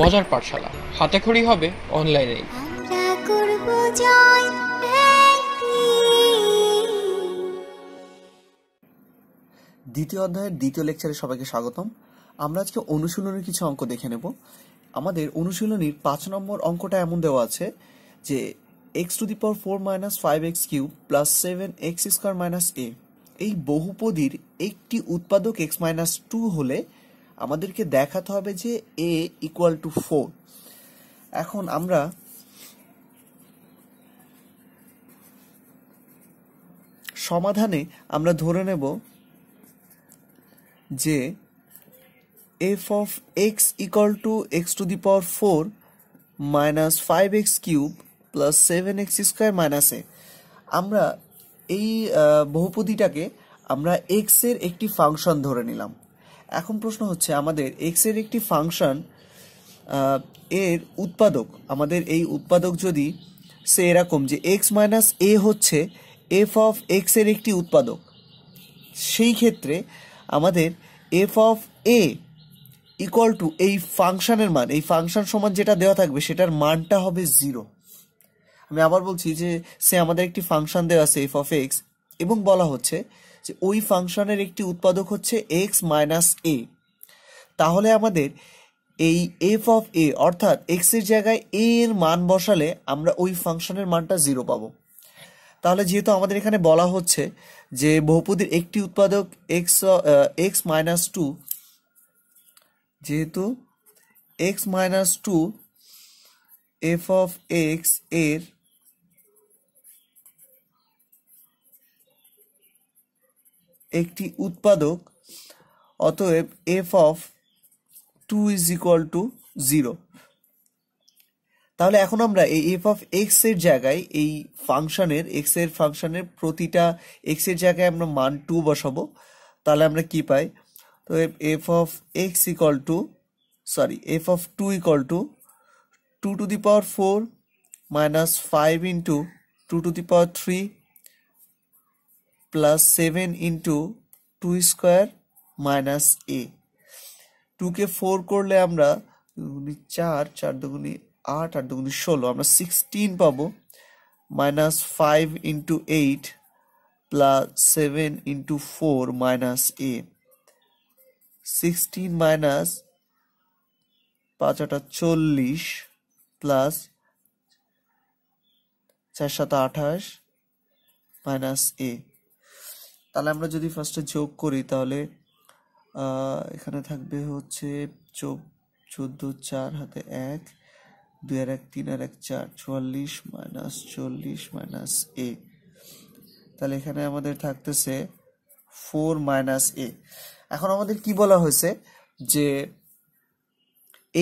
মজার পাঠশালা হাতে খড়ি হবে অনলাইনে দ্বিতীয় অধ্যায়ের দ্বিতীয় লেকচারে সবাইকে স্বাগতম আমরা আজকে অনুশীলনের কিছু অঙ্ক দেখে নেব আমাদের অনুশীলনীর পাঁচ নম্বর অঙ্কটা এমন দেওয়া আছে যে x to the power four minus five x cube plus seven x square minus a এই বহুপদীর একটি উৎপাদক এক্স মাইনাস টু হলে আমাদেরকে দেখাতে হবে যে এ ইকুয়াল টু ফোর এখন আমরা সমাধানে আমরা ধরে নেব যে f of x equal to x to the power four minus five x cube plus seven x square minus a আমরা এই বহুপদীটাকে আমরা এক্সের একটি ফাংশন ধরে নিলাম এখন প্রশ্ন হচ্ছে আমাদের এক্স এর একটি ফাংশন এর উৎপাদক আমাদের এই উৎপাদক যদি সে এরকম যে এক্স মাইনাস এ হচ্ছে এফ অফ এক্স এর একটি উৎপাদক সেই ক্ষেত্রে আমাদের f of a equal to এই ফাংশানের মান এই ফাংশন সমান যেটা দেওয়া থাকবে সেটার মানটা হবে জিরো আমি আবার বলছি যে সে আমাদের একটি ফাংশন দেওয়া আছে এফ অফ এক্স এবং বলা হচ্ছে যে ওই ফাংশনের একটি উৎপাদক হচ্ছে এক্স মাইনাস এ তাহলে আমাদের এই এফ অফ এ অর্থাৎ এক্স এর জায়গায় এ এর মান বসালে আমরা ওই ফাংশনের মানটা জিরো পাবো তাহলে যেহেতু আমাদের এখানে বলা হচ্ছে যে বহুপদীর একটি উৎপাদক এক্স এক্স মাইনাস টু যেহেতু x minus two f of x এর একটি উৎপাদক অতএব f of two is equal to zero তাহলে এখন আমরা এই এফ অফ এক্স এর জায়গায় এই ফাংশনের এক্স এর ফাংশনের প্রতিটা এক্স এর জায়গায় আমরা মান টু বসাবো তাহলে আমরা কি পাই তো f of x equal to sorry f of two equal to two to the power four minus five into two to the power three plus seven into two square minus a টুকে four করলে আমরা দুগুনি চার চার দুগুনি আট আট দুগুনি ষোলো আমরা sixteen পাবো minus five into eight plus seven into four minus a sixteen minus পাঁচ আটা চল্লিশ প্লাস চার সাত আঠাশ মাইনাস এ তাহলে আমরা যদি ফার্স্টে যোগ করি তাহলে এখানে থাকবে হচ্ছে চোদ্দো চার হাতে এক দুই আর এক তিন আর এক চার চুয়াল্লিশ মাইনাস চল্লিশ মাইনাস এ তাহলে এখানে আমাদের থাকতেছে ফোর মাইনাস এ এখন আমাদের কি বলা হয়েছে যে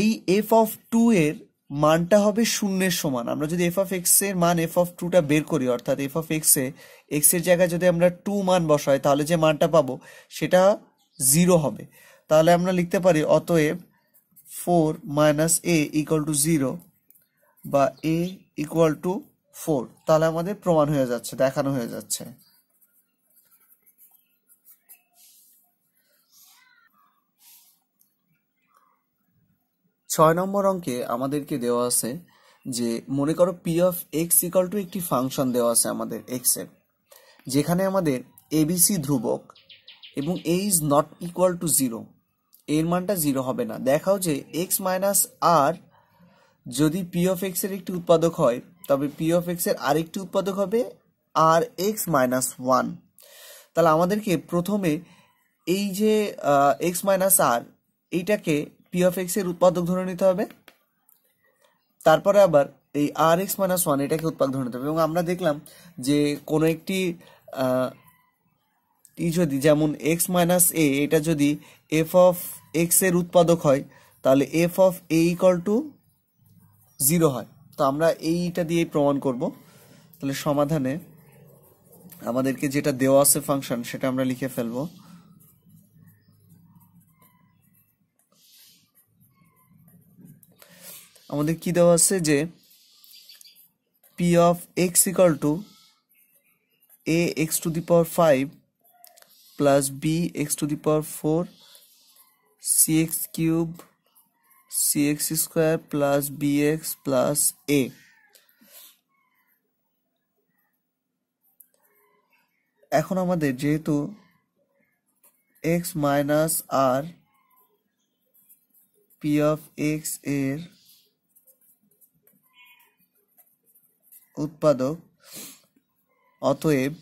এই এফ অফ টু এর মানটা হবে শূন্যের সমান আমরা যদি এফ অফ এক্স এর মান এফ অফ টুটা বের করি অর্থাৎ f of x a x এর জায়গায় যদি আমরা টু মান বসাই তাহলে যে মানটা পাবো সেটা জিরো হবে তাহলে আমরা লিখতে পারি অতএব four minus a equal to zero বা এ ইকুয়াল টু ফোর তাহলে আমাদের প্রমাণ হয়ে যাচ্ছে দেখানো হয়ে যাচ্ছে ছয় নম্বর অঙ্কে আমাদেরকে দেওয়া আছে যে মনে করো p of x equal to একটি ফাংশন দেওয়া আছে আমাদের এক্সের যেখানে আমাদের এবিসি ধ্রুবক এবং a is not equal to zero এর মানটা জিরো হবে না দেখাও যে এক্স মাইনাস আর যদি পি অফ এক্সের একটি উৎপাদক হয় তবে পি অফ এক্সের আরেকটি উৎপাদক হবে আর এক্স মাইনাস ওয়ান তাহলে আমাদেরকে প্রথমে এই যে এক্স মাইনাস আর এইটাকে পি অফ এক্স এর উৎপাদক ধরে নিতে হবে তারপরে আবার এই আর এক্স মাইনাস ওয়ান এটাকে উৎপাদক ধরে নিতে হবে এবং আমরা দেখলাম যে কোনো একটি ই যদি যেমন এক্স মাইনাস এ এটা যদি এফ অফ এক্স এর উৎপাদক হয় তাহলে f of a equal to zero হয় তো আমরা এইটা দিয়েই প্রমাণ করব তাহলে সমাধানে আমাদেরকে যেটা দেওয়া আছে ফাংশন সেটা আমরা লিখে ফেলবো আমাদের কি দেওয়া আছে যে p of x equal to a x to the power five plus b x to the power four c x cube c x square plus b x plus a এখন আমাদের যেহেতু x minus r p of x এর উৎপাদক অতএব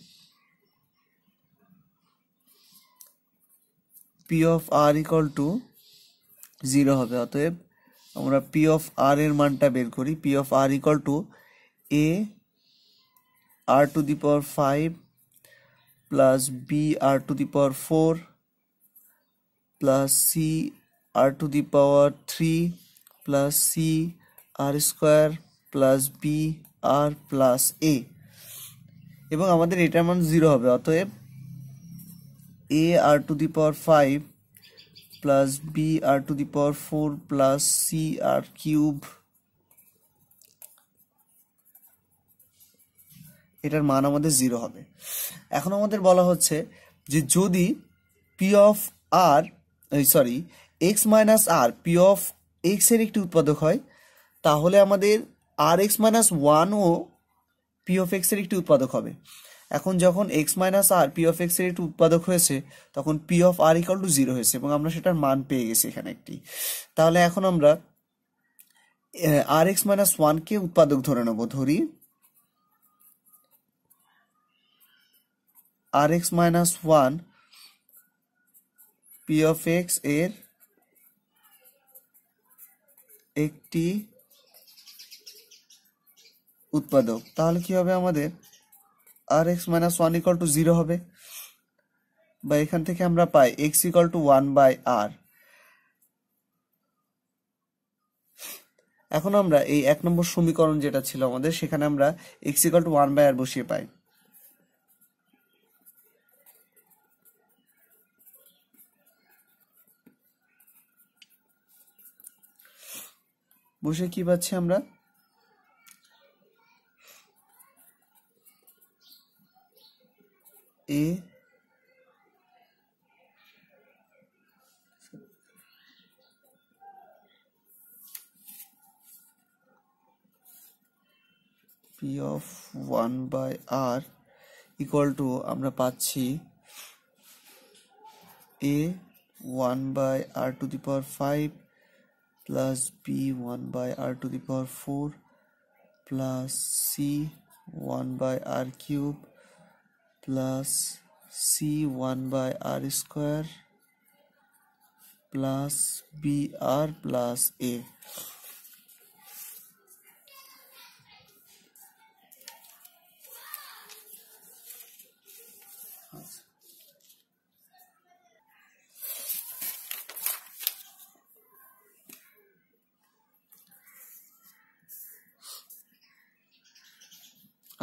p of r equal to zero হবে অতএব আমরা p of আর এর মানটা বের করি p of r equal to a r to the power five plus b r to the power four plus c r to the power three plus c r square plus b r plus a এবং আমাদের এটার মান zero হবে অতএব a r to the power five plus b r to the power four plus c r cube এটার মান আমাদের zero হবে এখন আমাদের বলা হচ্ছে যে যদি p of r sorry x minus r p of এক্সের একটি উৎপাদক হয় তাহলে আমাদের আর এক্স মাইনাস ওয়ানও পি অফ এক্সের একটি উৎপাদক হবে এখন যখন x minus r p of এক্সের একটি উৎপাদক হয়েছে তখন p of r equal to zero হয়েছে এবং আমরা সেটার মান পেয়ে গেছি এখানে একটি তাহলে এখন আমরা আর এক্স মাইনাস ওয়ানকে উৎপাদক ধরে নেব ধরি r x minus one p of x এর একটি উৎপাদক তাহলে কি হবে আমাদের r x minus one equal to zero হবে বা এখান থেকে আমরা পাই x equal to one by r এখন আমরা এই এক নম্বর সমীকরণ যেটা ছিল আমাদের সেখানে আমরা x equal to one by r বসিয়ে পাই বসে কি পাচ্ছি আমরা এ p of one by r equal to আমরা পাচ্ছি a one by r to the power five plus b one by r to the power four plus c one by r cube plus c 1 by r square plus br plus a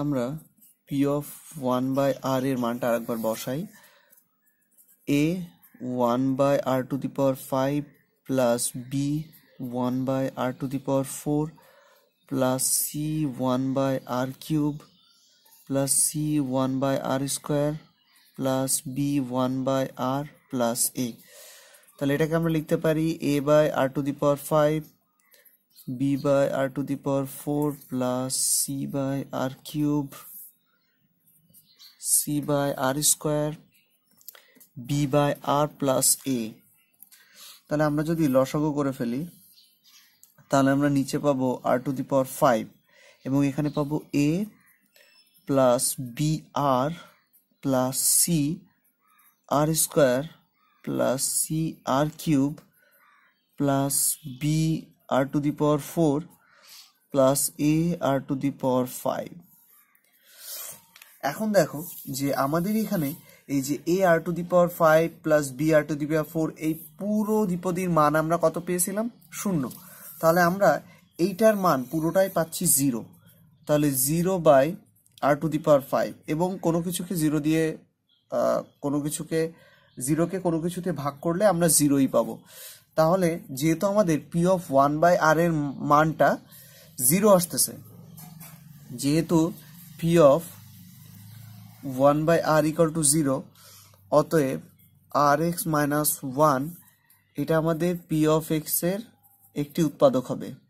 আমরা p of one by r এর মানটা আরেকবার বসাই a one by r to the power five plus b one by r to the power four plus c one by r cube plus c one by r square plus b one by r plus a তাহলে এটাকে আমরা লিখতে পারি a by r to the power five b by r to the power four plus C by r cube c by r square b by r plus a তাহলে আমরা যদি লসাগু করে ফেলি তাহলে আমরা নিচে পাবো আর টু দি পাওয়ার ফাইভ এবং এখানে পাবো a plus b r plus c r square plus c r cube plus b r to the power four plus a r to the power five এখন দেখো যে আমাদের এখানে এই যে a r to the power five plus b r to the power four এই পুরো দ্বিপদীর মান আমরা কত পেয়েছিলাম শূন্য তাহলে আমরা এইটার মান পুরোটাই পাচ্ছি জিরো তাহলে zero by r to the power five এবং কোনো কিছুকে জিরো দিয়ে কোনো কিছুকে জিরোকে কোনো কিছুতে ভাগ করলে আমরা জিরোই পাবো তাহলে যেহেতু আমাদের p of one by r এর মানটা জিরো আসতেছে যেহেতু p of one by r equal to zero অতএব আর এক্স মাইনাস ওয়ান এটা আমাদের পি অফ এক্সের একটি উৎপাদক হবে